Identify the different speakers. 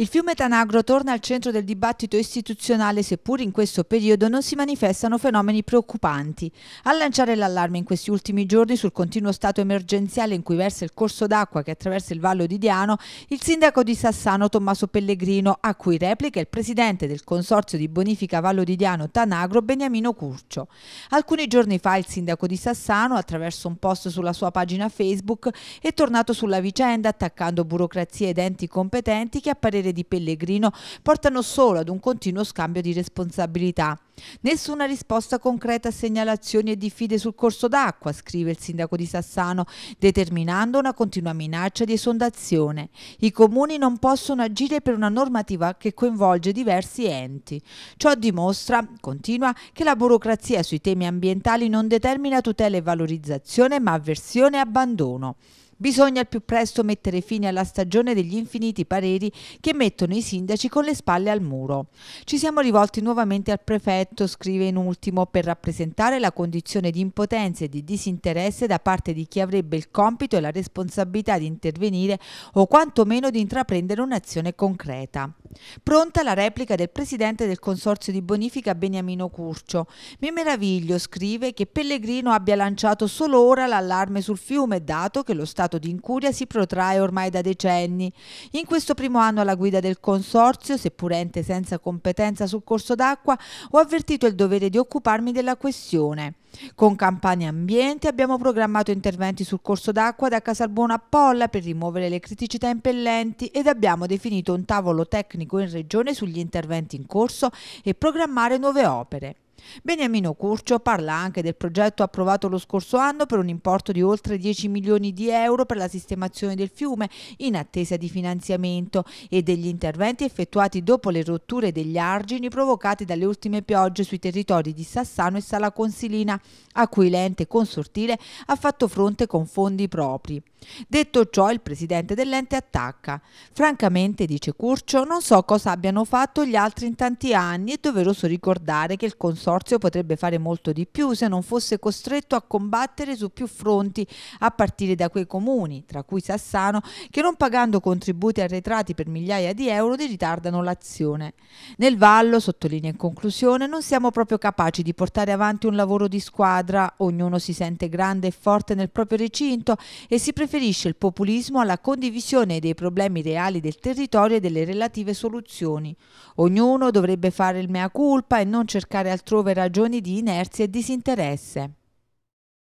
Speaker 1: Il fiume Tanagro torna al centro del dibattito istituzionale seppur in questo periodo non si manifestano fenomeni preoccupanti. A lanciare l'allarme in questi ultimi giorni sul continuo stato emergenziale in cui versa il corso d'acqua che attraversa il Vallo di Diano, il sindaco di Sassano Tommaso Pellegrino, a cui replica il presidente del Consorzio di Bonifica Vallo di Diano Tanagro Beniamino Curcio. Alcuni giorni fa il sindaco di Sassano, attraverso un post sulla sua pagina Facebook, è tornato sulla vicenda attaccando burocrazie ed enti competenti che a parere parere di Pellegrino portano solo ad un continuo scambio di responsabilità. Nessuna risposta concreta a segnalazioni e diffide sul corso d'acqua, scrive il sindaco di Sassano, determinando una continua minaccia di esondazione. I comuni non possono agire per una normativa che coinvolge diversi enti. Ciò dimostra, continua, che la burocrazia sui temi ambientali non determina tutela e valorizzazione, ma avversione e abbandono. Bisogna al più presto mettere fine alla stagione degli infiniti pareri che mettono i sindaci con le spalle al muro. Ci siamo rivolti nuovamente al prefetto, scrive in ultimo, per rappresentare la condizione di impotenza e di disinteresse da parte di chi avrebbe il compito e la responsabilità di intervenire o quantomeno di intraprendere un'azione concreta. Pronta la replica del presidente del consorzio di bonifica Beniamino Curcio. Mi meraviglio, scrive, che Pellegrino abbia lanciato solo ora l'allarme sul fiume, dato che lo stato di incuria si protrae ormai da decenni. In questo primo anno alla guida del consorzio, seppur ente senza competenza sul corso d'acqua, ho avvertito il dovere di occuparmi della questione. Con Campania Ambiente abbiamo programmato interventi sul corso d'acqua da Casalbona a Polla per rimuovere le criticità impellenti ed abbiamo definito un tavolo tecnico in regione sugli interventi in corso e programmare nuove opere. Beniamino Curcio parla anche del progetto approvato lo scorso anno per un importo di oltre 10 milioni di euro per la sistemazione del fiume in attesa di finanziamento e degli interventi effettuati dopo le rotture degli argini provocati dalle ultime piogge sui territori di Sassano e Sala Consilina, a cui l'ente consortile ha fatto fronte con fondi propri. Detto ciò, il presidente dell'ente attacca. Francamente, dice Curcio, non so cosa abbiano fatto gli altri in tanti anni, è doveroso ricordare che il consorzio Consorzio potrebbe fare molto di più se non fosse costretto a combattere su più fronti, a partire da quei comuni, tra cui Sassano, che non pagando contributi arretrati per migliaia di euro ne ritardano l'azione. Nel Vallo, sottolinea in conclusione, non siamo proprio capaci di portare avanti un lavoro di squadra, ognuno si sente grande e forte nel proprio recinto e si preferisce il populismo alla condivisione dei problemi reali del territorio e delle relative soluzioni. Ognuno dovrebbe fare il mea culpa e non cercare altrove altrove ragioni di inerzia e disinteresse.